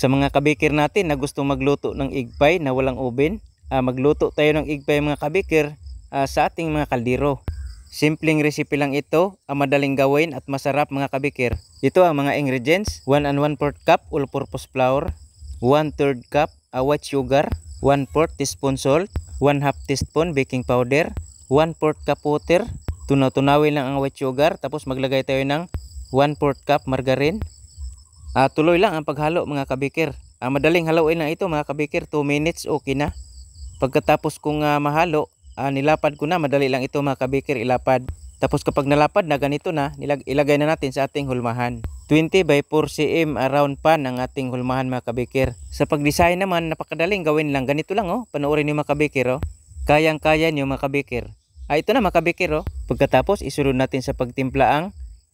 Sa mga kabikir natin na gusto magluto ng igpay na walang oven, uh, magluto tayo ng igpay mga kabikir uh, sa ating mga kaldero. Simpleng recipe lang ito, ang madaling gawin at masarap mga kabikir. Ito ang mga ingredients, 1 and 1 4 cup all-purpose flour, 1 3 cup uh, white sugar, 1 4 teaspoon salt, 1 half teaspoon baking powder, 1 4 cup water, tunaw-tunawin lang ang white sugar, tapos maglagay tayo ng 1 4 cup margarine, uh, tuloy lang ang paghalo mga kabikir uh, madaling haluin na ito mga kabikir 2 minutes okay na pagkatapos kong uh, mahalo uh, nilapad ko na madali lang ito mga kabikir ilapad tapos kapag nalapad na ganito na nilag ilagay na natin sa ating hulmahan 20 by 4 cm around pan ang ating hulmahan mga kabikir. Sa pagdesign naman, napakadaling gawin lang. Ganito lang oh, panoorin niyo mga kabikir oh. Kayang-kaya niyo mga kabikir. Ah, ito na mga kabikir oh. Pagkatapos, isunod natin sa pagtimpla ang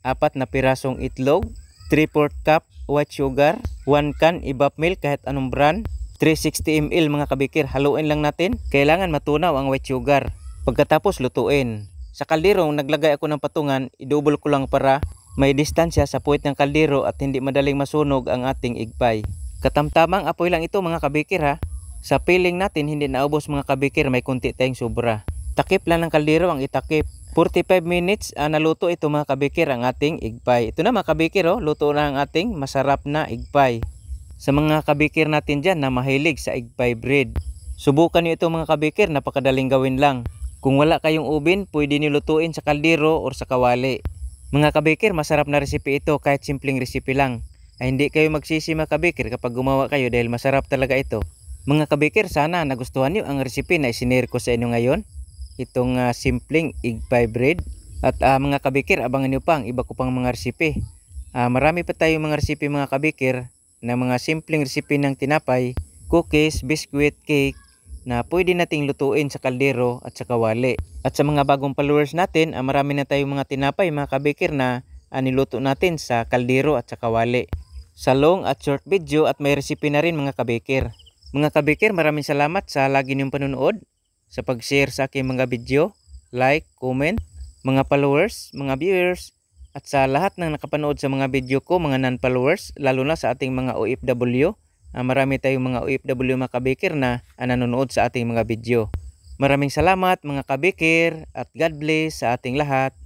apat na pirasong itlog 3-4 cup white sugar, 1 can ibap milk kahit anong brand, 360 ml mga kabikir. Haluin lang natin. Kailangan matunaw ang white sugar. Pagkatapos lutuin. Sa kaldero naglagay ako ng patungan, idouble ko lang para may distansya sa puwit ng kaldero at hindi madaling masunog ang ating igpay. Katamtamang apoy lang ito mga kabikir ha. Sa piling natin hindi naubos mga kabikir may kunti tayong sobra. Takip lang ng kaldero ang itakip 45 minutes uh, naluto ito mga kabikir ang ating igpay. Ito na mga kabikir, oh, luto na ang ating masarap na igpay. Sa mga kabikir natin dyan na mahilig sa igpay bread. Subukan nyo ito mga kabikir, napakadaling gawin lang. Kung wala kayong ubin, pwede nyo lutuin sa kaldero or sa kawali. Mga kabikir, masarap na resipe ito kahit simpleng resipe lang. Ay hindi kayo magsisi mga kabikir kapag gumawa kayo dahil masarap talaga ito. Mga kabikir, sana nagustuhan nyo ang resipe na isinir ko sa inyo ngayon itong uh, simpleng ig5 bread. At uh, mga kabikir, abangan nyo pa ang iba ko pang mga resipe. Uh, ah, marami pa tayong mga resipe mga kabikir na mga simpleng resipe ng tinapay, cookies, biscuit, cake na pwede nating lutuin sa kaldero at sa kawali. At sa mga bagong followers natin, uh, marami na tayong mga tinapay mga kabikir na uh, niluto natin sa kaldero at sa kawali. Sa long at short video at may recipe na rin mga kabikir. Mga kabikir, maraming salamat sa lagi niyong panunood sa pag-share sa aking mga video, like, comment, mga followers, mga viewers, at sa lahat ng nakapanood sa mga video ko, mga non-followers, lalo na sa ating mga OFW. Uh, ah, marami tayong mga OFW mga kabikir na ah, nanonood sa ating mga video. Maraming salamat mga kabikir at God bless sa ating lahat.